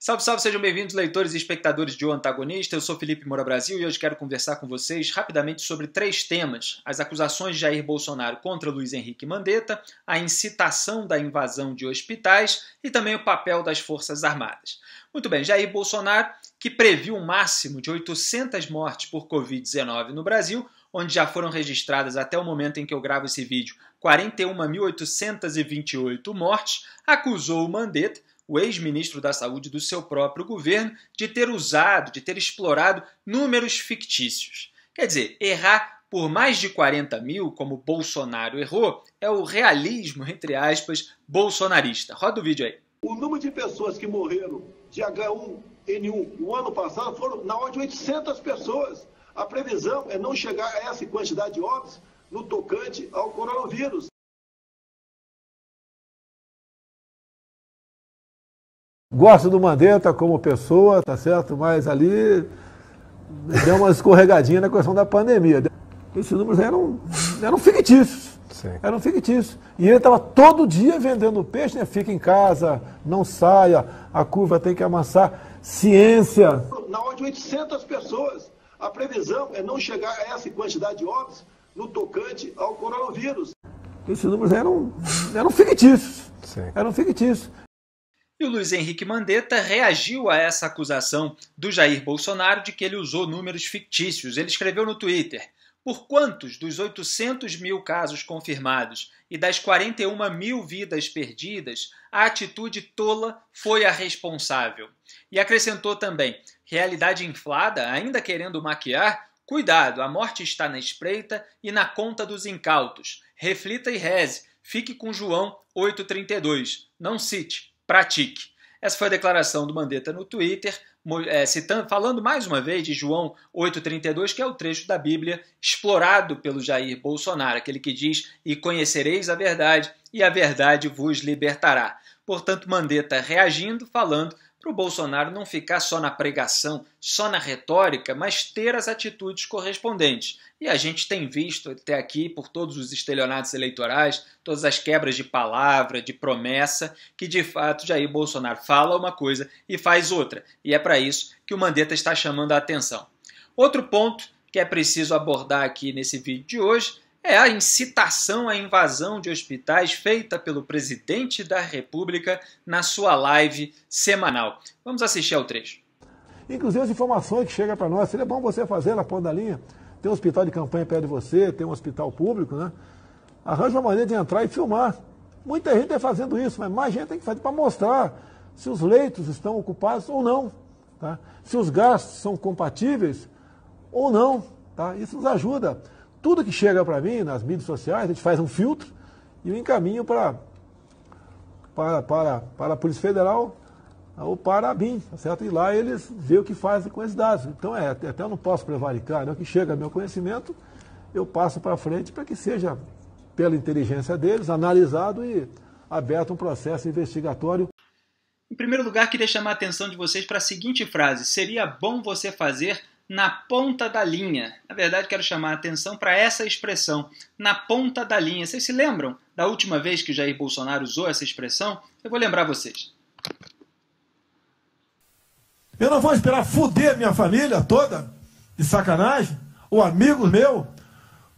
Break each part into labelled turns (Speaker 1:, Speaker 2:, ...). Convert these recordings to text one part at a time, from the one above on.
Speaker 1: Salve, salve, sejam bem-vindos, leitores e espectadores de O Antagonista. Eu sou Felipe Moura Brasil e hoje quero conversar com vocês rapidamente sobre três temas: as acusações de Jair Bolsonaro contra Luiz Henrique Mandetta, a incitação da invasão de hospitais e também o papel das Forças Armadas. Muito bem, Jair Bolsonaro, que previu um máximo de 800 mortes por Covid-19 no Brasil, onde já foram registradas até o momento em que eu gravo esse vídeo 41.828 mortes, acusou o Mandetta o ex-ministro da Saúde do seu próprio governo, de ter usado, de ter explorado números fictícios. Quer dizer, errar por mais de 40 mil, como Bolsonaro errou, é o realismo, entre aspas, bolsonarista. Roda o vídeo aí.
Speaker 2: O número de pessoas que morreram de H1N1 no ano passado foram na ordem de 800 pessoas. A previsão é não chegar a essa quantidade de óbitos no tocante ao coronavírus. Gosto do Mandetta como pessoa, tá certo? Mas ali deu uma escorregadinha na questão da pandemia. Esses números eram, eram fictícios. Sim. Eram fictícios. E ele estava todo dia vendendo peixe, né? Fica em casa, não saia, a curva tem que amassar. Ciência. Na hora de 800 pessoas. A previsão é não chegar a essa quantidade de óbitos no tocante ao coronavírus. Esses números eram, eram fictícios. Sim. Eram fictícios.
Speaker 1: E o Luiz Henrique Mandetta reagiu a essa acusação do Jair Bolsonaro de que ele usou números fictícios. Ele escreveu no Twitter: Por quantos dos 800 mil casos confirmados e das 41 mil vidas perdidas, a atitude tola foi a responsável? E acrescentou também: realidade inflada, ainda querendo maquiar, Cuidado, a morte está na espreita e na conta dos incautos. Reflita e reze. Fique com João 8,32. Não cite pratique. Essa foi a declaração do Mandetta no Twitter, eh, citando, falando mais uma vez de João 8,32, que é o trecho da Bíblia explorado pelo Jair Bolsonaro, aquele que diz: E conhecereis a verdade, e a verdade vos libertará. Portanto, Mandetta reagindo, falando para o Bolsonaro não ficar só na pregação, só na retórica, mas ter as atitudes correspondentes. E a gente tem visto até aqui, por todos os estelionatos eleitorais, todas as quebras de palavra, de promessa, que de fato Jair Bolsonaro fala uma coisa e faz outra. E é para isso que o Mandetta está chamando a atenção. Outro ponto que é preciso abordar aqui nesse vídeo de hoje é a incitação à invasão de hospitais feita pelo presidente da República na sua live semanal. Vamos assistir ao trecho.
Speaker 2: Inclusive as informações que chegam para nós, seria bom você fazer na ponta da linha. Tem um hospital de campanha perto de você, tem um hospital público, né? Arranja uma maneira de entrar e filmar. Muita gente é fazendo isso, mas mais gente tem que fazer para mostrar se os leitos estão ocupados ou não. Tá? Se os gastos são compatíveis ou não. Tá? Isso nos ajuda tudo que chega para mim nas mídias sociais, a gente faz um filtro e o encaminho para, para, para, para a Polícia Federal ou para a BIM, tá certo? E lá eles vê o que fazem com esses dados. Então, é, até eu não posso prevaricar, né? o que chega ao meu conhecimento, eu passo para frente para que seja, pela inteligência deles, analisado e aberto um processo investigatório.
Speaker 1: Em primeiro lugar, queria chamar a atenção de vocês para a seguinte frase: seria bom você fazer na ponta da linha. Na verdade, quero chamar a atenção para essa expressão, na ponta da linha. Vocês se lembram da última vez que Jair Bolsonaro usou essa expressão? Eu vou lembrar vocês.
Speaker 2: Eu não vou esperar fuder minha família toda, de sacanagem, ou amigos meu,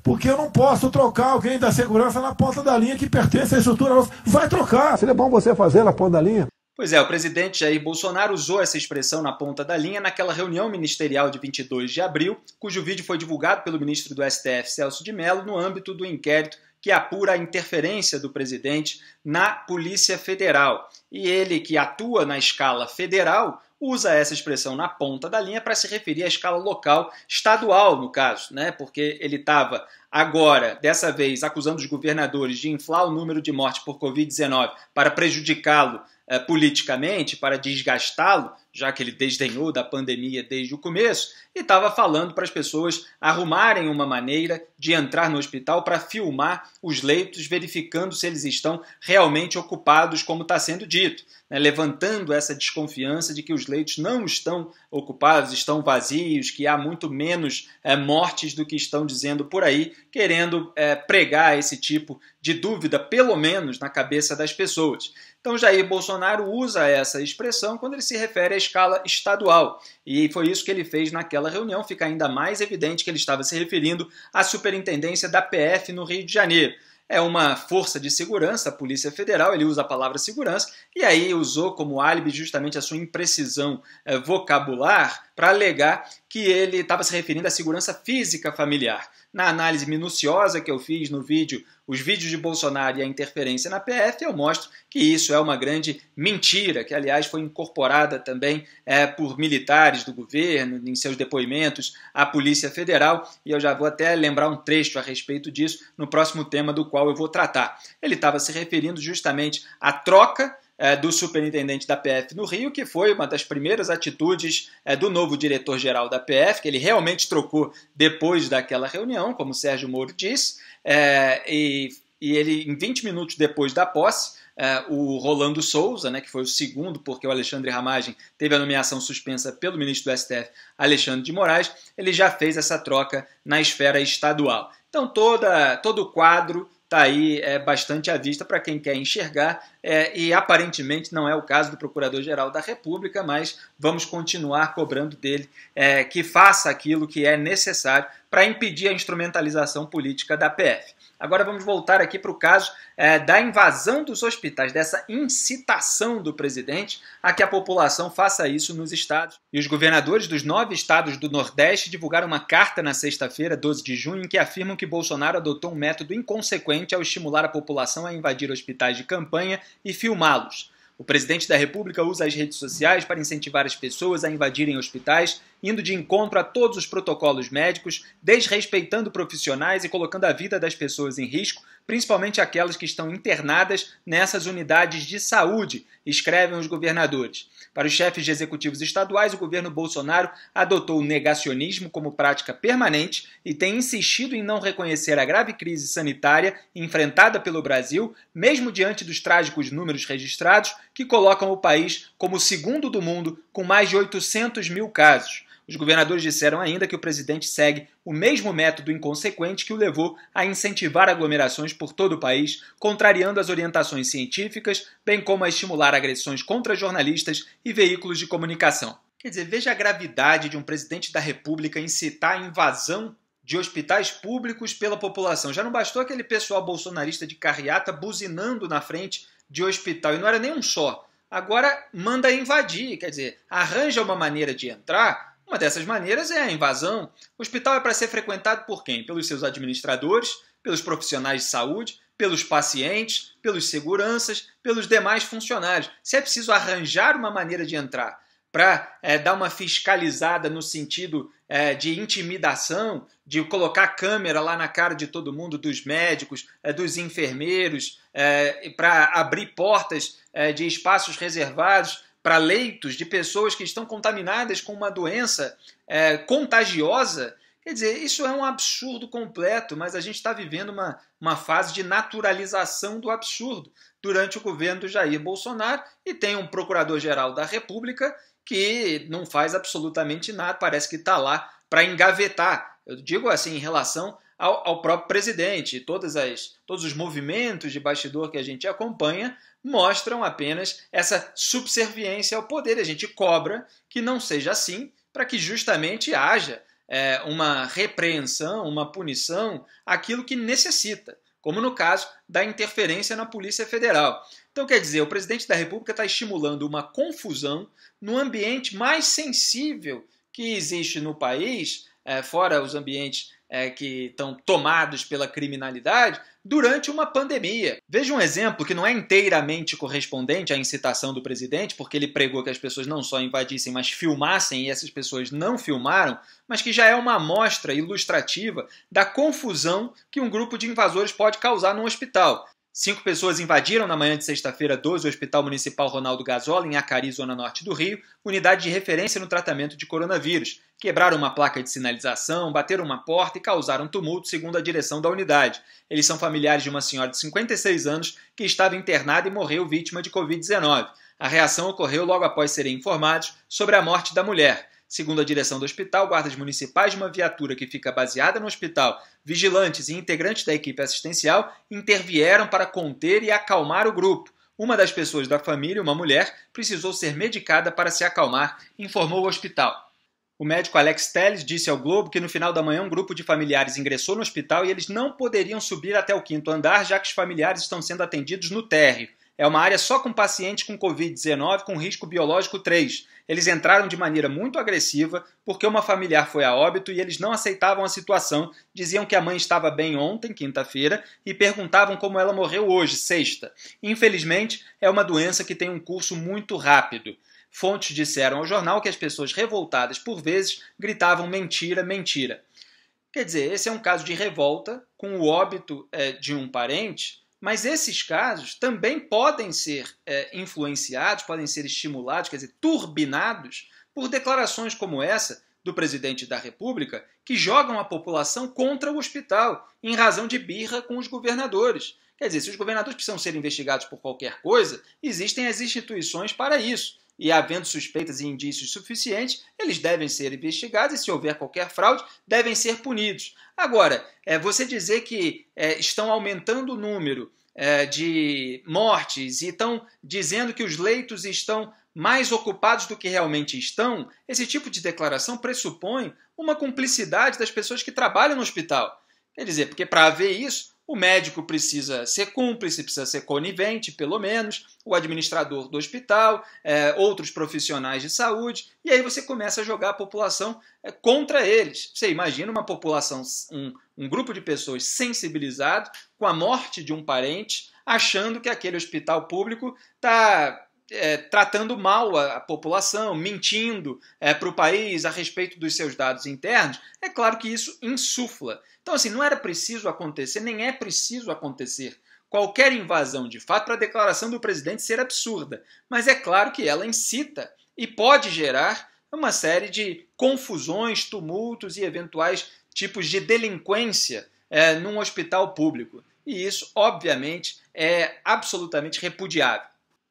Speaker 2: porque eu não posso trocar alguém da segurança na ponta da linha que pertence à estrutura. Vai trocar. Seria bom você fazer na ponta da linha
Speaker 1: Pois é, o presidente Jair Bolsonaro usou essa expressão na ponta da linha naquela reunião ministerial de 22 de abril, cujo vídeo foi divulgado pelo ministro do STF, Celso de Mello, no âmbito do inquérito que apura a interferência do presidente na Polícia Federal. E ele, que atua na escala federal, usa essa expressão na ponta da linha para se referir à escala local, estadual, no caso, né? Porque ele estava agora, dessa vez, acusando os governadores de inflar o número de mortes por Covid-19 para prejudicá-lo eh, politicamente para desgastá-lo, já que ele desdenhou da pandemia desde o começo, e estava falando para as pessoas arrumarem uma maneira de entrar no hospital para filmar os leitos, verificando se eles estão realmente ocupados, como está sendo dito, né? levantando essa desconfiança de que os leitos não estão ocupados, estão vazios, que há muito menos é, mortes do que estão dizendo por aí, querendo é, pregar esse tipo de dúvida, pelo menos na cabeça das pessoas. Então, Jair Bolsonaro usa essa expressão quando ele se refere à escala estadual. E foi isso que ele fez naquela reunião. Fica ainda mais evidente que ele estava se referindo à superintendência da PF no Rio de Janeiro é uma força de segurança, a Polícia Federal, ele usa a palavra segurança, e aí usou como álibi justamente a sua imprecisão eh, vocabular para alegar que ele estava se referindo à segurança física familiar. Na análise minuciosa que eu fiz no vídeo Os Vídeos de Bolsonaro e a Interferência na PF, eu mostro que isso é uma grande mentira, que aliás foi incorporada também é, por militares do governo em seus depoimentos à Polícia Federal, e eu já vou até lembrar um trecho a respeito disso no próximo tema do qual eu vou tratar. Ele estava se referindo justamente à troca é, do superintendente da PF no Rio, que foi uma das primeiras atitudes é, do novo diretor-geral da PF, que ele realmente trocou depois daquela reunião, como o Sérgio Moro disse, é, e, e ele, em 20 minutos depois da posse, é, o Rolando Souza, né, que foi o segundo, porque o Alexandre Ramagem teve a nomeação suspensa pelo ministro do STF, Alexandre de Moraes, ele já fez essa troca na esfera estadual. Então, toda, todo o quadro está aí é, bastante à vista para quem quer enxergar, é, e aparentemente não é o caso do Procurador-Geral da República, mas vamos continuar cobrando dele é, que faça aquilo que é necessário para impedir a instrumentalização política da PF. Agora vamos voltar aqui para o caso é, da invasão dos hospitais, dessa incitação do presidente a que a população faça isso nos estados. E os governadores dos nove estados do Nordeste divulgaram uma carta na sexta-feira, 12 de junho, em que afirmam que Bolsonaro adotou um método inconsequente ao estimular a população a invadir hospitais de campanha e filmá-los. O presidente da República usa as redes sociais para incentivar as pessoas a invadirem hospitais indo de encontro a todos os protocolos médicos, desrespeitando profissionais e colocando a vida das pessoas em risco, principalmente aquelas que estão internadas nessas unidades de saúde, escrevem os governadores. Para os chefes de executivos estaduais, o governo Bolsonaro adotou o negacionismo como prática permanente e tem insistido em não reconhecer a grave crise sanitária enfrentada pelo Brasil, mesmo diante dos trágicos números registrados, que colocam o país como o segundo do mundo com mais de 800 mil casos. Os governadores disseram ainda que o presidente segue o mesmo método inconsequente que o levou a incentivar aglomerações por todo o país, contrariando as orientações científicas, bem como a estimular agressões contra jornalistas e veículos de comunicação. Quer dizer, veja a gravidade de um presidente da República incitar a invasão de hospitais públicos pela população. Já não bastou aquele pessoal bolsonarista de carreata buzinando na frente de hospital, e não era nem um só. Agora manda invadir, quer dizer, arranja uma maneira de entrar uma dessas maneiras é a invasão. O hospital é para ser frequentado por quem? Pelos seus administradores, pelos profissionais de saúde, pelos pacientes, pelos seguranças, pelos demais funcionários. Se é preciso arranjar uma maneira de entrar para é, eh, dar uma fiscalizada no sentido é, de intimidação, de colocar câmera lá na cara de todo mundo, dos médicos, é, dos enfermeiros, para abrir portas de espaços reservados para leitos de pessoas que estão contaminadas com uma doença é, contagiosa. Quer dizer, isso é um absurdo completo, mas a gente está vivendo uma, uma fase de naturalização do absurdo durante o governo do Jair Bolsonaro e tem um procurador-geral da República que não faz absolutamente nada, parece que está lá para engavetar. Eu digo assim em relação ao, ao, próprio presidente, todas as, todos os movimentos de bastidor que a gente acompanha, mostram apenas essa subserviência ao poder. A gente cobra que não seja assim, para que justamente haja é, uma repreensão, uma punição, aquilo que necessita, como no caso da interferência na Polícia Federal. Então, quer dizer, o presidente da República está estimulando uma confusão no ambiente mais sensível que existe no país, é, fora os ambientes é, que estão tomados pela criminalidade durante uma pandemia. Veja um exemplo que não é inteiramente correspondente à incitação do presidente, porque ele pregou que as pessoas não só invadissem, mas filmassem e essas pessoas não filmaram, mas que já é uma amostra ilustrativa da confusão que um grupo de invasores pode causar num hospital. Cinco pessoas invadiram na manhã de sexta-feira 12 o Hospital Municipal Ronaldo Gazola, em Acari, zona norte do Rio, unidade de referência no tratamento de coronavírus. Quebraram uma placa de sinalização, bateram uma porta e causaram tumulto, segundo a direção da unidade. Eles são familiares de uma senhora de 56 anos que estava internada e morreu vítima de Covid-19. A reação ocorreu logo após serem informados sobre a morte da mulher. Segundo a direção do hospital, guardas municipais de uma viatura que fica baseada no hospital, vigilantes e integrantes da equipe assistencial intervieram para conter e acalmar o grupo. Uma das pessoas da família, uma mulher, precisou ser medicada para se acalmar, informou o hospital. O médico Alex Telles disse ao Globo que no final da manhã um grupo de familiares ingressou no hospital e eles não poderiam subir até o quinto andar, já que os familiares estão sendo atendidos no térreo. É uma área só com pacientes com Covid-19 com risco biológico 3. Eles entraram de maneira muito agressiva porque uma familiar foi a óbito e eles não aceitavam a situação. Diziam que a mãe estava bem ontem, quinta-feira, e perguntavam como ela morreu hoje, sexta. Infelizmente, é uma doença que tem um curso muito rápido. Fontes disseram ao jornal que as pessoas revoltadas, por vezes, gritavam mentira, mentira. Quer dizer, esse é um caso de revolta com o óbito é, de um parente mas esses casos também podem ser é, influenciados, podem ser estimulados, quer dizer, turbinados por declarações como essa do presidente da República, que jogam a população contra o hospital, em razão de birra com os governadores. Quer dizer, se os governadores precisam ser investigados por qualquer coisa, existem as instituições para isso e havendo suspeitas e indícios suficientes, eles devem ser investigados e, se houver qualquer fraude, devem ser punidos. Agora, é, você dizer que é, estão aumentando o número é, de mortes e estão dizendo que os leitos estão mais ocupados do que realmente estão, esse tipo de declaração pressupõe uma cumplicidade das pessoas que trabalham no hospital. Quer dizer, porque para haver isso, o médico precisa ser cúmplice, precisa ser conivente, pelo menos, o administrador do hospital, é, outros profissionais de saúde, e aí você começa a jogar a população é, contra eles. Você imagina uma população, um, um grupo de pessoas sensibilizado com a morte de um parente, achando que aquele hospital público está é, tratando mal a, a população, mentindo é, para o país a respeito dos seus dados internos, é claro que isso insufla. Então, assim, não era preciso acontecer, nem é preciso acontecer qualquer invasão de fato para a declaração do presidente ser absurda. Mas é claro que ela incita e pode gerar uma série de confusões, tumultos e eventuais tipos de delinquência é, num hospital público. E isso, obviamente, é absolutamente repudiável.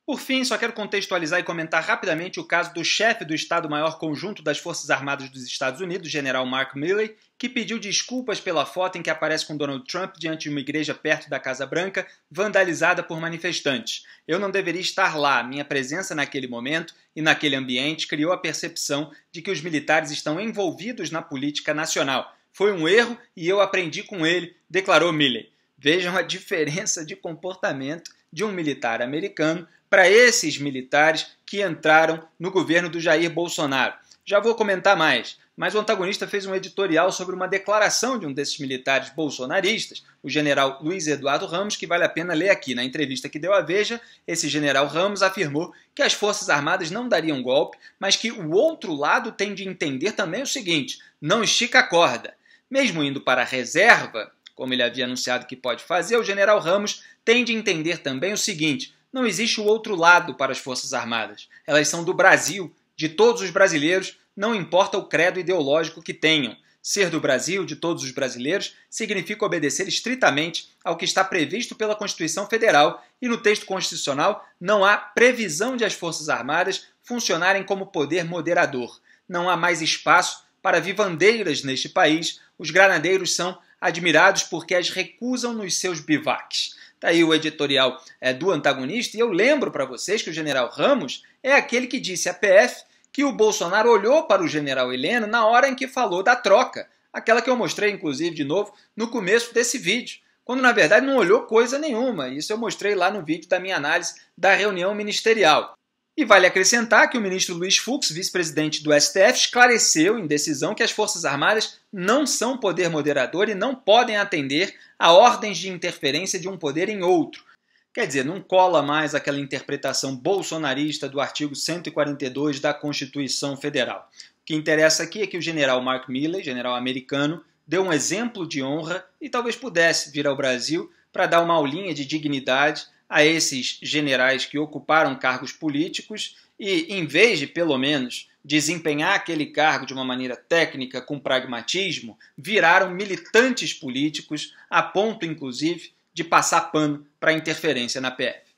Speaker 1: Por fim, só quero contextualizar e comentar rapidamente o caso do chefe do Estado-Maior Conjunto das Forças Armadas dos Estados Unidos, general Mark Milley, que pediu desculpas pela foto em que aparece com Donald Trump diante de uma igreja perto da Casa Branca, vandalizada por manifestantes. Eu não deveria estar lá, minha presença naquele momento e naquele ambiente criou a percepção de que os militares estão envolvidos na política nacional. Foi um erro e eu aprendi com ele, declarou Milley. Vejam a diferença de comportamento de um militar americano para esses militares que entraram no governo do Jair Bolsonaro. Já vou comentar mais, mas o antagonista fez um editorial sobre uma declaração de um desses militares bolsonaristas, o general Luiz Eduardo Ramos, que vale a pena ler aqui. Na entrevista que deu à Veja, esse general Ramos afirmou que as Forças Armadas não dariam golpe, mas que o outro lado tem de entender também o seguinte: não estica a corda. Mesmo indo para a reserva, como ele havia anunciado que pode fazer, o general Ramos tem de entender também o seguinte: não existe o outro lado para as Forças Armadas. Elas são do Brasil, de todos os brasileiros, não importa o credo ideológico que tenham. Ser do Brasil, de todos os brasileiros, significa obedecer estritamente ao que está previsto pela Constituição Federal e no texto constitucional não há previsão de as Forças Armadas funcionarem como poder moderador. Não há mais espaço para vivandeiras neste país. Os granadeiros são admirados porque as recusam nos seus bivaques. Está aí o editorial é, do antagonista, e eu lembro para vocês que o general Ramos é aquele que disse à PF que o Bolsonaro olhou para o general Heleno na hora em que falou da troca, aquela que eu mostrei, inclusive, de novo, no começo desse vídeo quando na verdade não olhou coisa nenhuma. Isso eu mostrei lá no vídeo da minha análise da reunião ministerial. E vale acrescentar que o ministro Luiz Fux, vice-presidente do STF, esclareceu em decisão que as Forças Armadas não são poder moderador e não podem atender a ordens de interferência de um poder em outro. Quer dizer, não cola mais aquela interpretação bolsonarista do artigo 142 da Constituição Federal. O que interessa aqui é que o general Mark Milley, general americano, deu um exemplo de honra e talvez pudesse vir ao Brasil para dar uma aulinha de dignidade a esses generais que ocuparam cargos políticos e, em vez de, pelo menos, desempenhar aquele cargo de uma maneira técnica, com pragmatismo, viraram militantes políticos, a ponto, inclusive, de passar pano para interferência na PF.